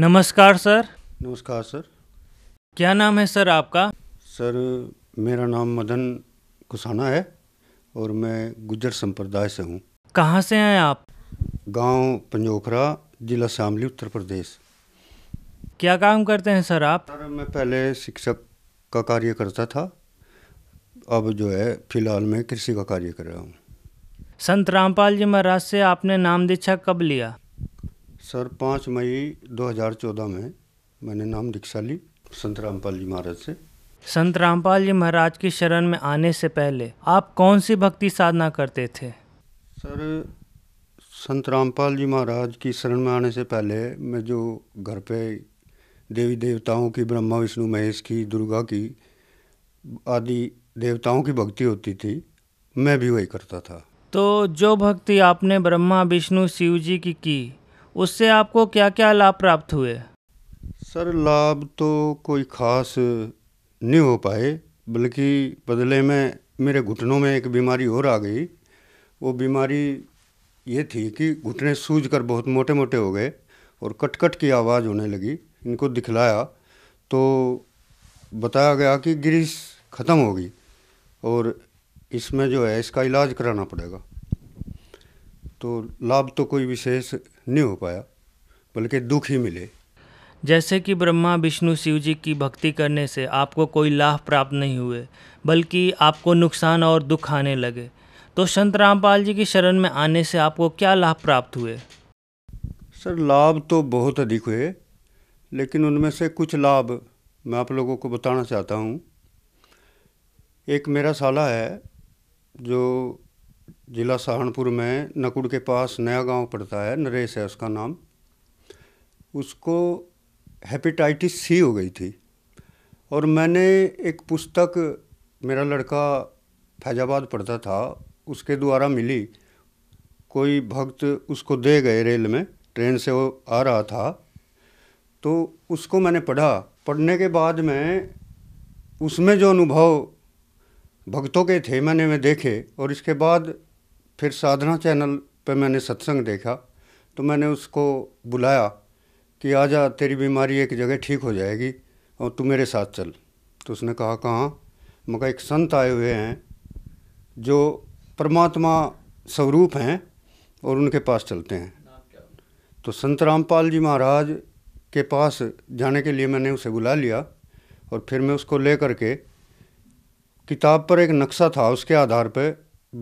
नमस्कार सर नमस्कार सर क्या नाम है सर आपका सर मेरा नाम मदन कुसाना है और मैं गुजर संप्रदाय से हूँ कहाँ से हैं आप गांव पंजोखरा जिला शामली उत्तर प्रदेश क्या काम करते हैं सर आप सर मैं पहले शिक्षक का कार्य करता था अब जो है फिलहाल मैं कृषि का कार्य कर रहा हूँ संत रामपाल जी महाराज से आपने नाम दीक्षा कब लिया सर पाँच मई 2014 में मैंने नाम दीक्षा ली संत रामपाल जी महाराज से संत रामपाल जी महाराज की शरण में आने से पहले आप कौन सी भक्ति साधना करते थे सर संत रामपाल जी महाराज की शरण में आने से पहले मैं जो घर पे देवी देवताओं की ब्रह्मा विष्णु महेश की दुर्गा की आदि देवताओं की भक्ति होती थी मैं भी वही करता था तो जो भक्ति आपने ब्रह्मा विष्णु शिव जी की की उससे आपको क्या क्या लाभ प्राप्त हुए सर लाभ तो कोई खास नहीं हो पाए बल्कि बदले में मेरे घुटनों में एक बीमारी और आ गई वो बीमारी ये थी कि घुटने सूज कर बहुत मोटे मोटे हो गए और कटकट की आवाज़ होने लगी इनको दिखलाया तो बताया गया कि ग्रीस ख़त्म होगी और इसमें जो है इसका इलाज कराना पड़ेगा तो लाभ तो कोई विशेष नहीं हो पाया बल्कि दुख ही मिले जैसे कि ब्रह्मा विष्णु शिव जी की भक्ति करने से आपको कोई लाभ प्राप्त नहीं हुए बल्कि आपको नुकसान और दुख आने लगे तो संत रामपाल जी की शरण में आने से आपको क्या लाभ प्राप्त हुए सर लाभ तो बहुत अधिक हुए लेकिन उनमें से कुछ लाभ मैं आप लोगों को बताना चाहता हूँ एक मेरा साला है जो ज़िला सहारनपुर में नकुड़ के पास नया गांव पड़ता है नरेश है उसका नाम उसको हेपेटाइटिस सी हो गई थी और मैंने एक पुस्तक मेरा लड़का फैजाबाद पढ़ता था उसके द्वारा मिली कोई भक्त उसको दे गए रेल में ट्रेन से वो आ रहा था तो उसको मैंने पढ़ा पढ़ने के बाद में उसमें जो अनुभव भक्तों के थे मैंने वे देखे और इसके बाद फिर साधना चैनल पे मैंने सत्संग देखा तो मैंने उसको बुलाया कि आजा तेरी बीमारी एक जगह ठीक हो जाएगी और तू मेरे साथ चल तो उसने कहा कहाँ मगर एक संत आए हुए हैं जो परमात्मा स्वरूप हैं और उनके पास चलते हैं तो संत रामपाल जी महाराज के पास जाने के लिए मैंने उसे बुला लिया और फिर मैं उसको ले करके किताब पर एक नक्शा था उसके आधार पर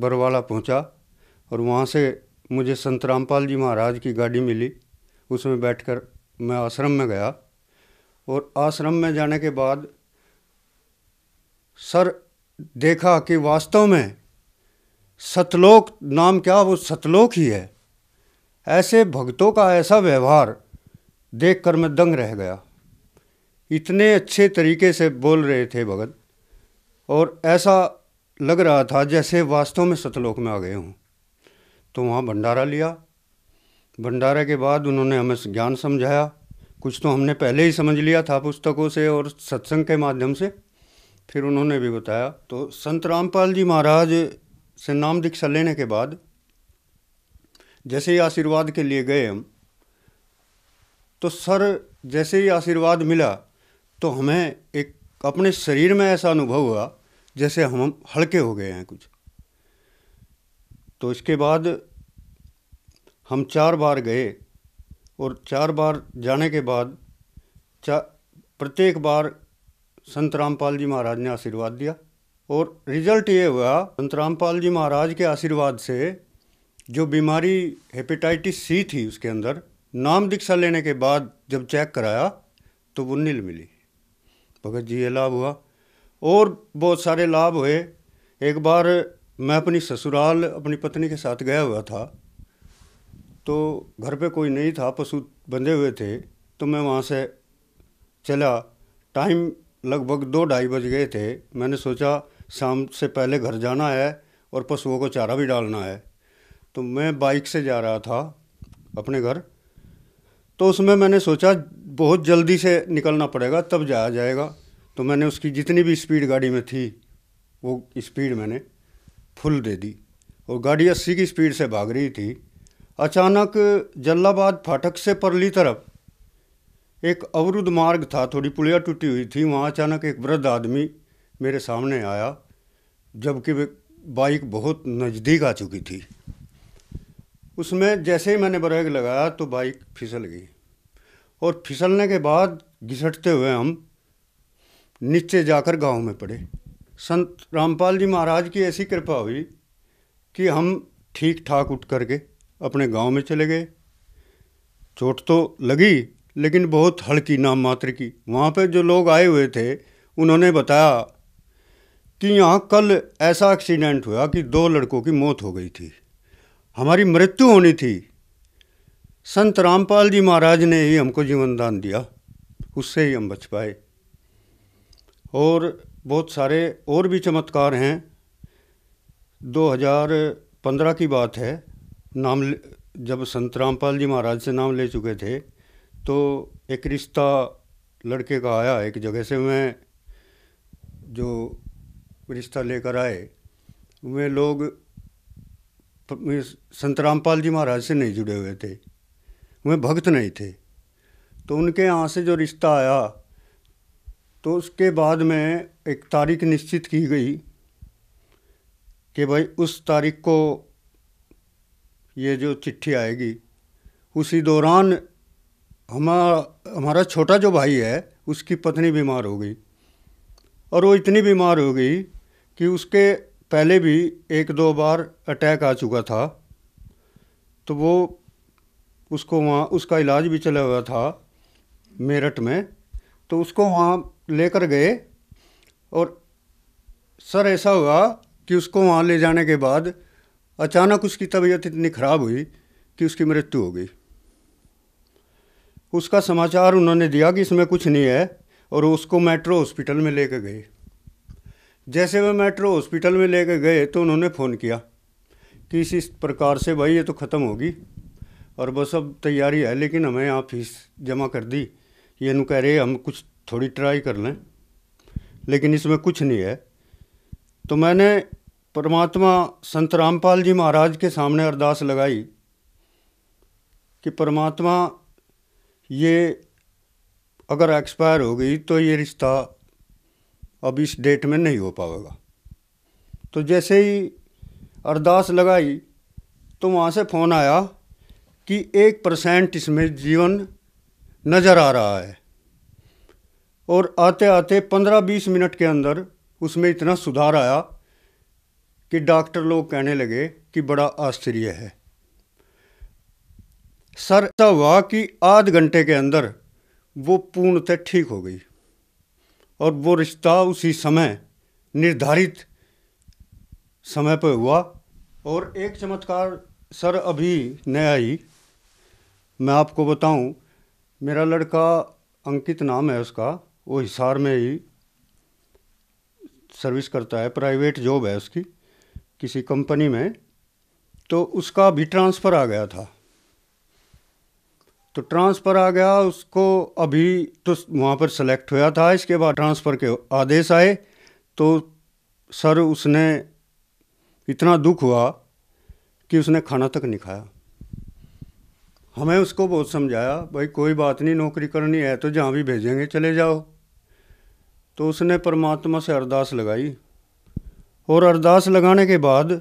बरवाला पहुंचा और वहाँ से मुझे संत रामपाल जी महाराज की गाड़ी मिली उसमें बैठकर मैं आश्रम में गया और आश्रम में जाने के बाद सर देखा कि वास्तव में सतलोक नाम क्या वो सतलोक ही है ऐसे भक्तों का ऐसा व्यवहार देखकर मैं दंग रह गया इतने अच्छे तरीके से बोल रहे थे भगत और ऐसा लग रहा था जैसे वास्तव में सतलोक में आ गए हूँ तो वहाँ भंडारा लिया भंडारा के बाद उन्होंने हमें ज्ञान समझाया कुछ तो हमने पहले ही समझ लिया था पुस्तकों से और सत्संग के माध्यम से फिर उन्होंने भी बताया तो संत रामपाल जी महाराज से नाम दीक्षा लेने के बाद जैसे ही आशीर्वाद के लिए गए हम तो सर जैसे ही आशीर्वाद मिला तो हमें एक अपने शरीर में ऐसा अनुभव हुआ जैसे हम हल्के हो गए हैं कुछ तो इसके बाद हम चार बार गए और चार बार जाने के बाद चा प्रत्येक बार संत रामपाल जी महाराज ने आशीर्वाद दिया और रिजल्ट ये हुआ संत रामपाल जी महाराज के आशीर्वाद से जो बीमारी हेपेटाइटिस सी थी उसके अंदर नाम दीक्षा लेने के बाद जब चेक कराया तो वो नील मिली भगत जी ये लाभ हुआ और बहुत सारे लाभ हुए एक बार मैं अपनी ससुराल अपनी पत्नी के साथ गया हुआ था तो घर पे कोई नहीं था पशु बंधे हुए थे तो मैं वहाँ से चला टाइम लगभग दो ढाई बज गए थे मैंने सोचा शाम से पहले घर जाना है और पशुओं को चारा भी डालना है तो मैं बाइक से जा रहा था अपने घर तो उसमें मैंने सोचा बहुत जल्दी से निकलना पड़ेगा तब जाया जाएगा तो मैंने उसकी जितनी भी स्पीड गाड़ी में थी वो स्पीड मैंने फुल दे दी और गाड़ी अस्सी की स्पीड से भाग रही थी अचानक जल्लाबाद फाटक से परली तरफ एक अवरुद्ध मार्ग था थोड़ी पुलिया टूटी हुई थी वहाँ अचानक एक वृद्ध आदमी मेरे सामने आया जबकि बाइक बहुत नज़दीक आ चुकी थी उसमें जैसे ही मैंने ब्रेक लगाया तो बाइक फिसल गई और फिसलने के बाद घिसटते हुए हम नीचे जाकर गांव में पड़े संत रामपाल जी महाराज की ऐसी कृपा हुई कि हम ठीक ठाक उठ कर के अपने गांव में चले गए चोट तो लगी लेकिन बहुत हल्की नाम मात्र की वहाँ पे जो लोग आए हुए थे उन्होंने बताया कि यहाँ कल ऐसा एक्सीडेंट हुआ कि दो लड़कों की मौत हो गई थी हमारी मृत्यु होनी थी संत रामपाल जी महाराज ने ही हमको जीवनदान दिया उससे ही हम बच पाए और बहुत सारे और भी चमत्कार हैं 2015 की बात है नाम जब संत रामपाल जी महाराज से नाम ले चुके थे तो एक रिश्ता लड़के का आया एक जगह से मैं जो रिश्ता लेकर आए वे लोग संत रामपाल जी महाराज से नहीं जुड़े हुए थे वे भक्त नहीं थे तो उनके यहाँ से जो रिश्ता आया तो उसके बाद में एक तारीख निश्चित की गई कि भाई उस तारीख को ये जो चिट्ठी आएगी उसी दौरान हमारा हमारा छोटा जो भाई है उसकी पत्नी बीमार हो गई और वो इतनी बीमार हो गई कि उसके पहले भी एक दो बार अटैक आ चुका था तो वो उसको वहाँ उसका इलाज भी चला हुआ था मेरठ में तो उसको वहाँ लेकर गए और सर ऐसा हुआ कि उसको वहाँ ले जाने के बाद अचानक उसकी तबीयत इतनी ख़राब हुई कि उसकी मृत्यु हो गई उसका समाचार उन्होंने दिया कि इसमें कुछ नहीं है और उसको मेट्रो हॉस्पिटल में लेकर गए जैसे वह मेट्रो हॉस्पिटल में लेकर गए तो उन्होंने फ़ोन किया कि इस प्रकार से भाई ये तो ख़त्म होगी और बस अब तैयारी है लेकिन हमें यहाँ फीस जमा कर दी ये कह रहे हम कुछ थोड़ी ट्राई कर लें लेकिन इसमें कुछ नहीं है तो मैंने परमात्मा संत रामपाल जी महाराज के सामने अरदास लगाई कि परमात्मा ये अगर एक्सपायर हो गई तो ये रिश्ता अब इस डेट में नहीं हो पाएगा तो जैसे ही अरदास लगाई तो वहाँ से फ़ोन आया कि एक परसेंट इसमें जीवन नज़र आ रहा है और आते आते पंद्रह बीस मिनट के अंदर उसमें इतना सुधार आया कि डॉक्टर लोग कहने लगे कि बड़ा आश्चर्य है सर ऐसा हुआ कि आध घंटे के अंदर वो पूर्णतः ठीक हो गई और वो रिश्ता उसी समय निर्धारित समय पर हुआ और एक चमत्कार सर अभी नया ही मैं आपको बताऊं मेरा लड़का अंकित नाम है उसका वो हिसार में ही सर्विस करता है प्राइवेट जॉब है उसकी किसी कंपनी में तो उसका भी ट्रांसफ़र आ गया था तो ट्रांसफ़र आ गया उसको अभी तो वहाँ पर सेलेक्ट हुआ था इसके बाद ट्रांसफ़र के आदेश आए तो सर उसने इतना दुख हुआ कि उसने खाना तक नहीं खाया हमें उसको बहुत समझाया भाई कोई बात नहीं नौकरी करनी है तो जहाँ भी भेजेंगे चले जाओ तो उसने परमात्मा से अरदास लगाई और अरदास लगाने के बाद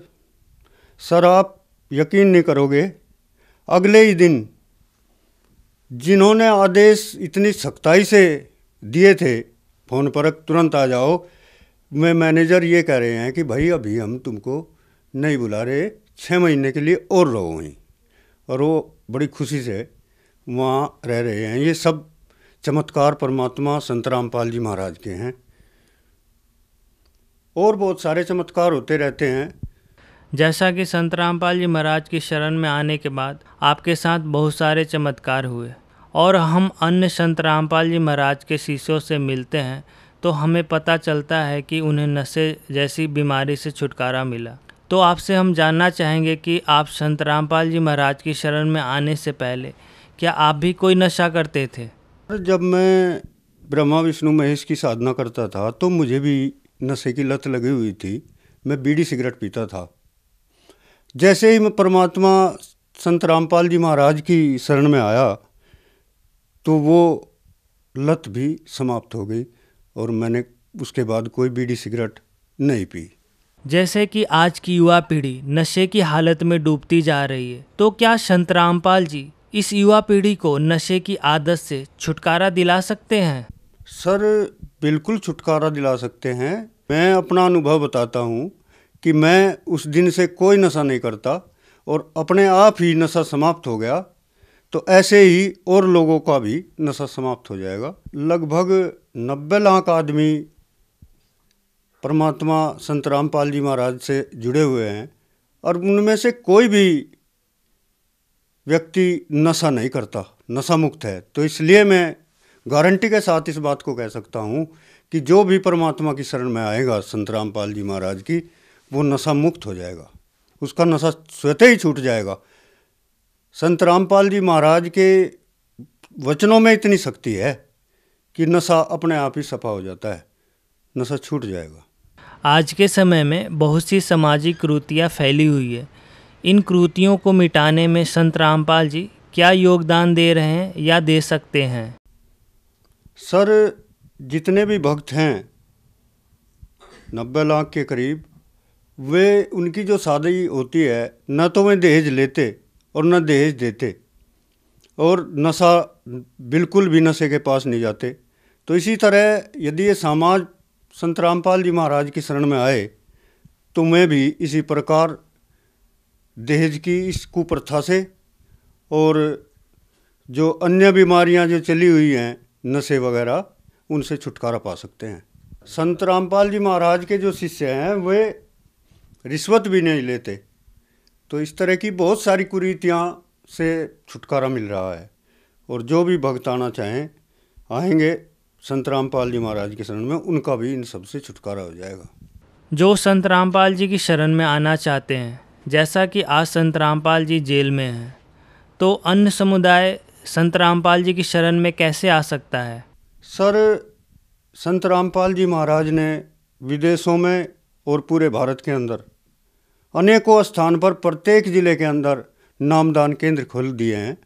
सर आप यकीन नहीं करोगे अगले ही दिन जिन्होंने आदेश इतनी सख्ताई से दिए थे फ़ोन पर तुरंत आ जाओ मैं मैनेजर ये कह रहे हैं कि भाई अभी हम तुमको नहीं बुला रहे छः महीने के लिए और रहो वहीं और वो बड़ी खुशी से वहाँ रह रहे हैं ये सब चमत्कार परमात्मा संत रामपाल जी महाराज के हैं और बहुत सारे चमत्कार होते रहते हैं जैसा कि संत रामपाल जी महाराज की शरण में आने के बाद आपके साथ बहुत सारे चमत्कार हुए और हम अन्य संत रामपाल जी महाराज के शीशों से मिलते हैं तो हमें पता चलता है कि उन्हें नशे जैसी बीमारी से छुटकारा मिला तो आपसे हम जानना चाहेंगे कि आप संत रामपाल जी महाराज की शरण में आने से पहले क्या आप भी कोई नशा करते थे जब मैं ब्रह्मा विष्णु महेश की साधना करता था तो मुझे भी नशे की लत लगी हुई थी मैं बीड़ी सिगरेट पीता था जैसे ही मैं परमात्मा संत रामपाल जी महाराज की शरण में आया तो वो लत भी समाप्त हो गई और मैंने उसके बाद कोई बीड़ी सिगरेट नहीं पी जैसे कि आज की युवा पीढ़ी नशे की हालत में डूबती जा रही है तो क्या संत रामपाल जी इस युवा पीढ़ी को नशे की आदत से छुटकारा दिला सकते हैं सर बिल्कुल छुटकारा दिला सकते हैं मैं अपना अनुभव बताता हूँ कि मैं उस दिन से कोई नशा नहीं करता और अपने आप ही नशा समाप्त हो गया तो ऐसे ही और लोगों का भी नशा समाप्त हो जाएगा लगभग नब्बे लाख आदमी परमात्मा संत रामपाल जी महाराज से जुड़े हुए हैं और उनमें से कोई भी व्यक्ति नशा नहीं करता नशा मुक्त है तो इसलिए मैं गारंटी के साथ इस बात को कह सकता हूँ कि जो भी परमात्मा की शरण में आएगा संत रामपाल जी महाराज की वो नशा मुक्त हो जाएगा उसका नशा स्वतः ही छूट जाएगा संत रामपाल जी महाराज के वचनों में इतनी शक्ति है कि नशा अपने आप ही सफा हो जाता है नशा छूट जाएगा आज के समय में बहुत सी सामाजिक कुरीतियाँ फैली हुई है इन क्रूतियों को मिटाने में संत रामपाल जी क्या योगदान दे रहे हैं या दे सकते हैं सर जितने भी भक्त हैं नब्बे लाख के करीब वे उनकी जो शादी होती है न तो वे दहेज लेते और न दहेज देते और नशा बिल्कुल भी नशे के पास नहीं जाते तो इसी तरह यदि ये समाज संत रामपाल जी महाराज की शरण में आए तो मैं भी इसी प्रकार दहेज की इस कुप्रथा से और जो अन्य बीमारियां जो चली हुई हैं नशे वगैरह उनसे छुटकारा पा सकते हैं संत रामपाल जी महाराज के जो शिष्य हैं वे रिश्वत भी नहीं लेते तो इस तरह की बहुत सारी कुरीतियाँ से छुटकारा मिल रहा है और जो भी भक्त आना चाहें आएंगे संत रामपाल जी महाराज के शरण में उनका भी इन सब से छुटकारा हो जाएगा जो संत रामपाल जी की शरण में आना चाहते हैं जैसा कि आज संत रामपाल जी जेल में हैं तो अन्य समुदाय संत रामपाल जी की शरण में कैसे आ सकता है सर संत रामपाल जी महाराज ने विदेशों में और पूरे भारत के अंदर अनेकों स्थान पर प्रत्येक ज़िले के अंदर नामदान केंद्र खोल दिए हैं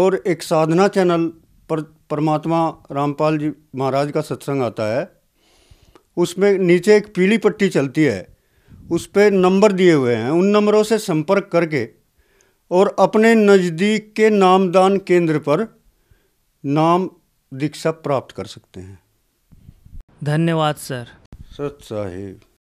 और एक साधना चैनल पर परमात्मा रामपाल जी महाराज का सत्संग आता है उसमें नीचे एक पीली पट्टी चलती है उस पर नंबर दिए हुए हैं उन नंबरों से संपर्क करके और अपने नज़दीक के नामदान केंद्र पर नाम दीक्षा प्राप्त कर सकते हैं धन्यवाद सर सत साहिब